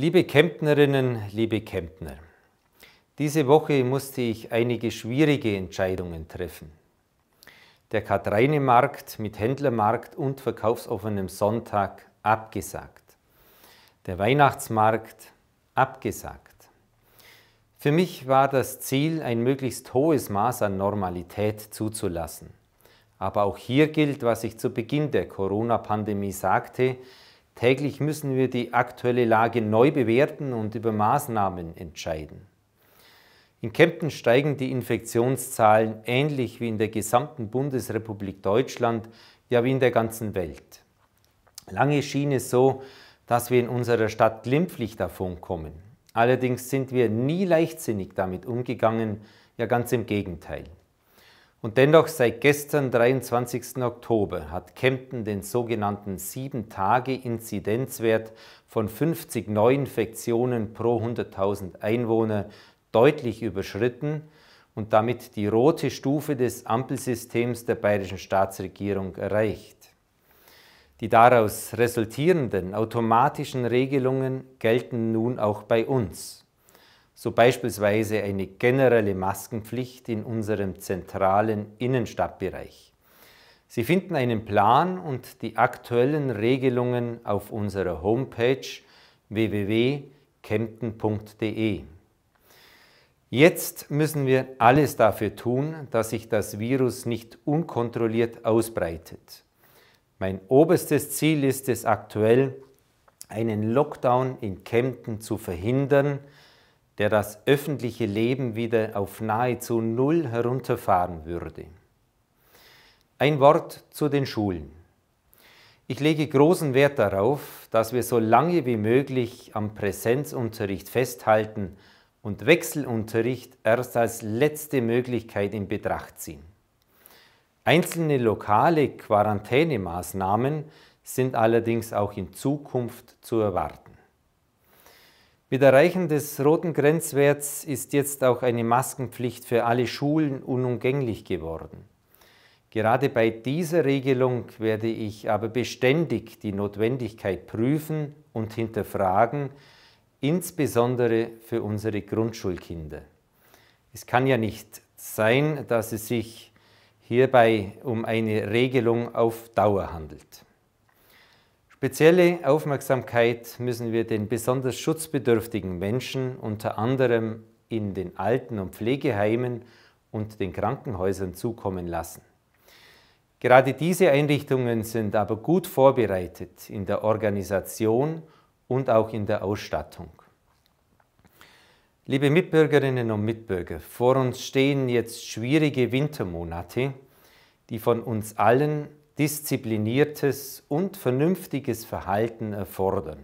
Liebe Kempnerinnen, liebe Kempner, diese Woche musste ich einige schwierige Entscheidungen treffen. Der Katreinemarkt mit Händlermarkt und verkaufsoffenem Sonntag abgesagt. Der Weihnachtsmarkt abgesagt. Für mich war das Ziel, ein möglichst hohes Maß an Normalität zuzulassen. Aber auch hier gilt, was ich zu Beginn der Corona-Pandemie sagte, Täglich müssen wir die aktuelle Lage neu bewerten und über Maßnahmen entscheiden. In Kempten steigen die Infektionszahlen ähnlich wie in der gesamten Bundesrepublik Deutschland, ja wie in der ganzen Welt. Lange schien es so, dass wir in unserer Stadt glimpflich davonkommen. Allerdings sind wir nie leichtsinnig damit umgegangen, ja ganz im Gegenteil. Und dennoch seit gestern, 23. Oktober, hat Kempten den sogenannten 7-Tage-Inzidenzwert von 50 Neuinfektionen pro 100.000 Einwohner deutlich überschritten und damit die rote Stufe des Ampelsystems der bayerischen Staatsregierung erreicht. Die daraus resultierenden automatischen Regelungen gelten nun auch bei uns so beispielsweise eine generelle Maskenpflicht in unserem zentralen Innenstadtbereich. Sie finden einen Plan und die aktuellen Regelungen auf unserer Homepage www.kempten.de. Jetzt müssen wir alles dafür tun, dass sich das Virus nicht unkontrolliert ausbreitet. Mein oberstes Ziel ist es aktuell, einen Lockdown in Kempten zu verhindern, der das öffentliche Leben wieder auf nahezu Null herunterfahren würde. Ein Wort zu den Schulen. Ich lege großen Wert darauf, dass wir so lange wie möglich am Präsenzunterricht festhalten und Wechselunterricht erst als letzte Möglichkeit in Betracht ziehen. Einzelne lokale Quarantänemaßnahmen sind allerdings auch in Zukunft zu erwarten. Mit Erreichen des roten Grenzwerts ist jetzt auch eine Maskenpflicht für alle Schulen unumgänglich geworden. Gerade bei dieser Regelung werde ich aber beständig die Notwendigkeit prüfen und hinterfragen, insbesondere für unsere Grundschulkinder. Es kann ja nicht sein, dass es sich hierbei um eine Regelung auf Dauer handelt. Spezielle Aufmerksamkeit müssen wir den besonders schutzbedürftigen Menschen unter anderem in den Alten- und Pflegeheimen und den Krankenhäusern zukommen lassen. Gerade diese Einrichtungen sind aber gut vorbereitet in der Organisation und auch in der Ausstattung. Liebe Mitbürgerinnen und Mitbürger, vor uns stehen jetzt schwierige Wintermonate, die von uns allen diszipliniertes und vernünftiges Verhalten erfordern.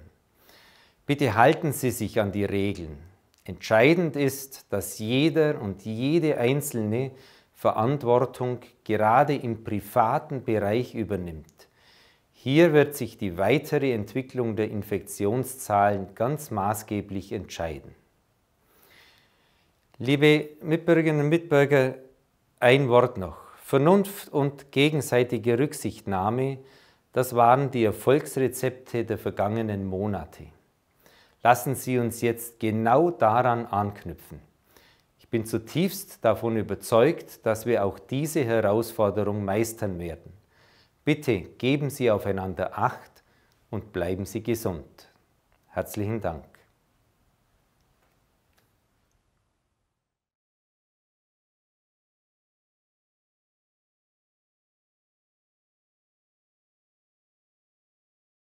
Bitte halten Sie sich an die Regeln. Entscheidend ist, dass jeder und jede Einzelne Verantwortung gerade im privaten Bereich übernimmt. Hier wird sich die weitere Entwicklung der Infektionszahlen ganz maßgeblich entscheiden. Liebe Mitbürgerinnen und Mitbürger, ein Wort noch. Vernunft und gegenseitige Rücksichtnahme, das waren die Erfolgsrezepte der vergangenen Monate. Lassen Sie uns jetzt genau daran anknüpfen. Ich bin zutiefst davon überzeugt, dass wir auch diese Herausforderung meistern werden. Bitte geben Sie aufeinander Acht und bleiben Sie gesund. Herzlichen Dank.